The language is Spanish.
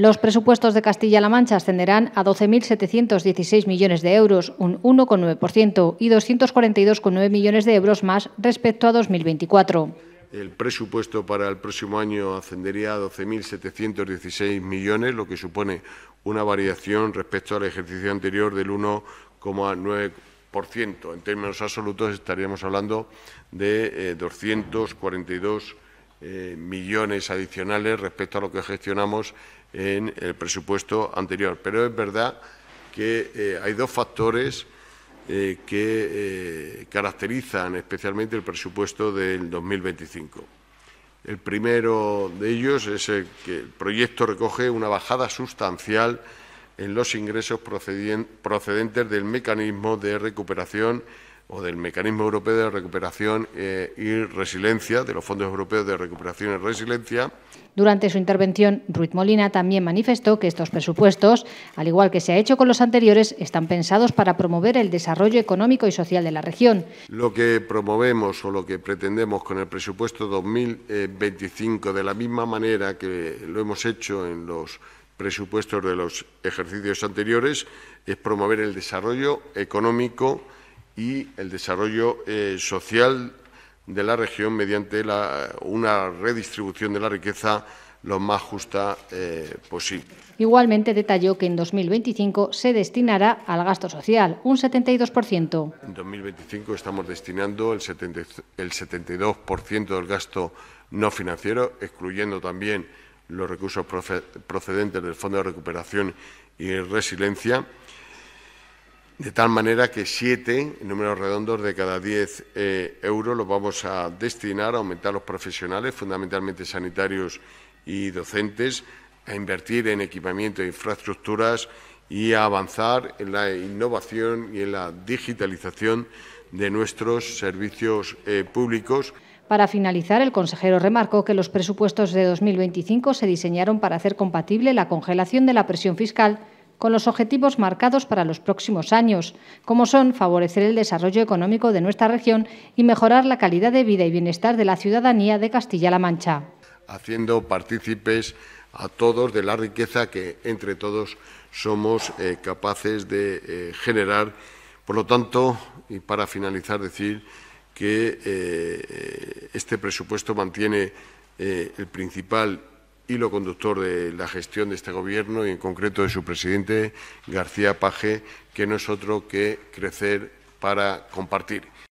Los presupuestos de Castilla-La Mancha ascenderán a 12.716 millones de euros, un 1,9%, y 242,9 millones de euros más respecto a 2024. El presupuesto para el próximo año ascendería a 12.716 millones, lo que supone una variación respecto al ejercicio anterior del 1,9%. En términos absolutos estaríamos hablando de 242 eh, eh, millones adicionales respecto a lo que gestionamos en el presupuesto anterior. Pero es verdad que eh, hay dos factores eh, que caracterizan especialmente el presupuesto del 2025. El primero de ellos es que el proyecto recoge una bajada sustancial en los ingresos procedentes del mecanismo de recuperación o del Mecanismo Europeo de Recuperación eh, y Resiliencia, de los Fondos Europeos de Recuperación y Resiliencia. Durante su intervención, Ruiz Molina también manifestó que estos presupuestos, al igual que se ha hecho con los anteriores, están pensados para promover el desarrollo económico y social de la región. Lo que promovemos o lo que pretendemos con el presupuesto 2025, de la misma manera que lo hemos hecho en los presupuestos de los ejercicios anteriores, es promover el desarrollo económico y el desarrollo eh, social de la región mediante una redistribución de la riqueza lo más justa eh, posible. Igualmente detalló que en 2025 se destinará al gasto social, un 72%. En 2025 estamos destinando el, el 72% del gasto no financiero, excluyendo también los recursos procedentes del Fondo de Recuperación y Resiliencia de tal manera que siete, números redondos, de cada diez eh, euros los vamos a destinar a aumentar los profesionales, fundamentalmente sanitarios y docentes, a invertir en equipamiento e infraestructuras y a avanzar en la innovación y en la digitalización de nuestros servicios eh, públicos. Para finalizar, el consejero remarcó que los presupuestos de 2025 se diseñaron para hacer compatible la congelación de la presión fiscal con los objetivos marcados para los próximos años, como son favorecer el desarrollo económico de nuestra región y mejorar la calidad de vida y bienestar de la ciudadanía de Castilla-La Mancha. Haciendo partícipes a todos de la riqueza que entre todos somos eh, capaces de eh, generar. Por lo tanto, y para finalizar, decir que eh, este presupuesto mantiene el principal lo conductor de la gestión de este Gobierno y, en concreto, de su presidente, García Paje, que no es otro que crecer para compartir.